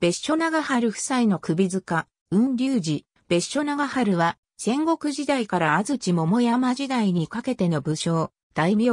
別所長春夫妻の首塚、雲龍寺、別所長春は、戦国時代から安土桃山時代にかけての武将、大名、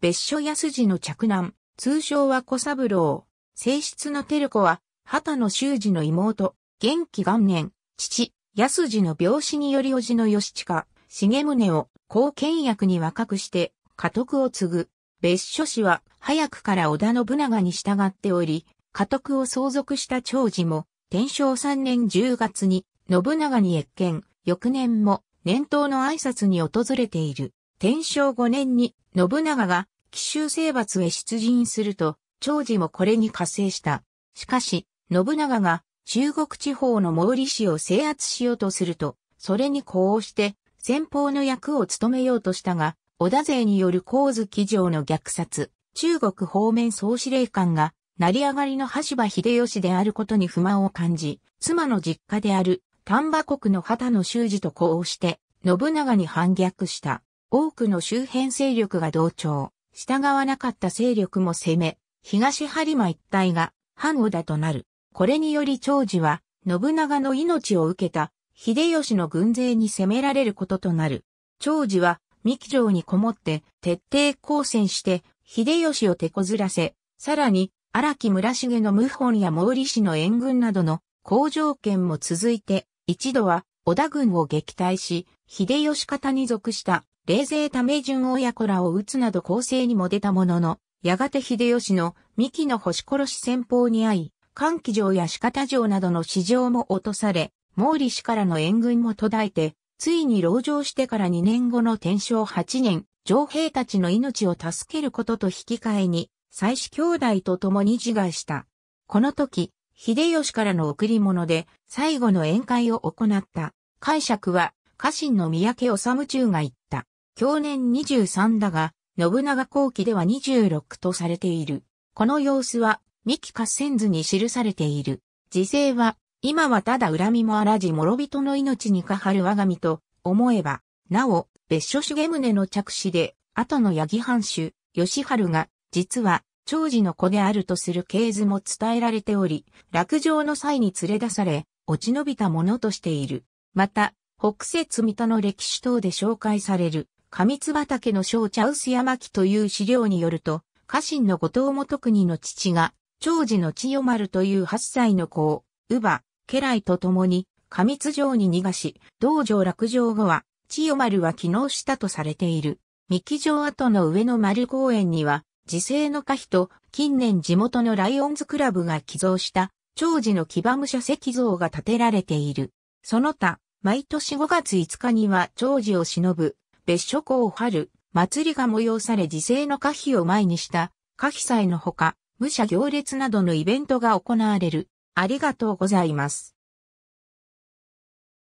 別所安次の着男、通称は小三郎、正室の照子は、畑野修二の妹、元気元年、父、安次の病死により叔父の義親、重宗を後見役に若くして、家督を継ぐ。別所氏は早くから織田信長に従っており、家督を相続した長次も、天正3年10月に、信長に越見、翌年も、年頭の挨拶に訪れている。天正5年に、信長が、奇襲征伐へ出陣すると、長次もこれに加勢した。しかし、信長が、中国地方の毛利氏を制圧しようとすると、それに呼応して、先方の役を務めようとしたが、織田勢による光月城の虐殺、中国方面総司令官が成り上がりの羽柴秀吉であることに不満を感じ、妻の実家である丹波国の旗の修二と呼応して、信長に反逆した。多くの周辺勢力が同調、従わなかった勢力も攻め、東播磨一帯が反織田となる。これにより長寿は、信長の命を受けた、秀吉の軍勢に攻められることとなる。長寿は、三木城にこもって、徹底抗戦して、秀吉を手こずらせ、さらに、荒木村重の謀反や毛利氏の援軍などの好条件も続いて、一度は織田軍を撃退し、秀吉方に属した冷勢為順親子らを撃つなど攻勢にも出たものの、やがて秀吉の三木の星殺し戦法に遭い、関機城や四方城などの市場も落とされ、毛利氏からの援軍も途絶えて、ついに籠城してから2年後の天正8年、城兵たちの命を助けることと引き換えに、妻子兄弟と共に自害した。この時、秀吉からの贈り物で最後の宴会を行った。解釈は、家臣の三宅治中が言った。去年23だが、信長後期では26とされている。この様子は、三木合戦図に記されている。時勢は、今はただ恨みもあらじ諸人の命にかはる我が身と思えば、なお、別所重宗の着手で、後の八木藩主、吉春が、実は、長寿の子であるとする系図も伝えられており、落城の際に連れ出され、落ち延びたものとしている。また、北節積田の歴史等で紹介される、上津畑の小茶臼山木という資料によると、家臣の後藤元国の父が、長寿の千代丸という8歳の子を、乳母、家来と共に、上津城に逃がし、道場落城後は、千代丸は帰農したとされている。三木城跡の上の丸公園には、時勢の可否と近年地元のライオンズクラブが寄贈した長寿の騎馬武者石像が建てられている。その他、毎年5月5日には長寿を忍ぶ別所校春祭りが催され時勢の可否を前にした可否祭のほか、武者行列などのイベントが行われる。ありがとうございます。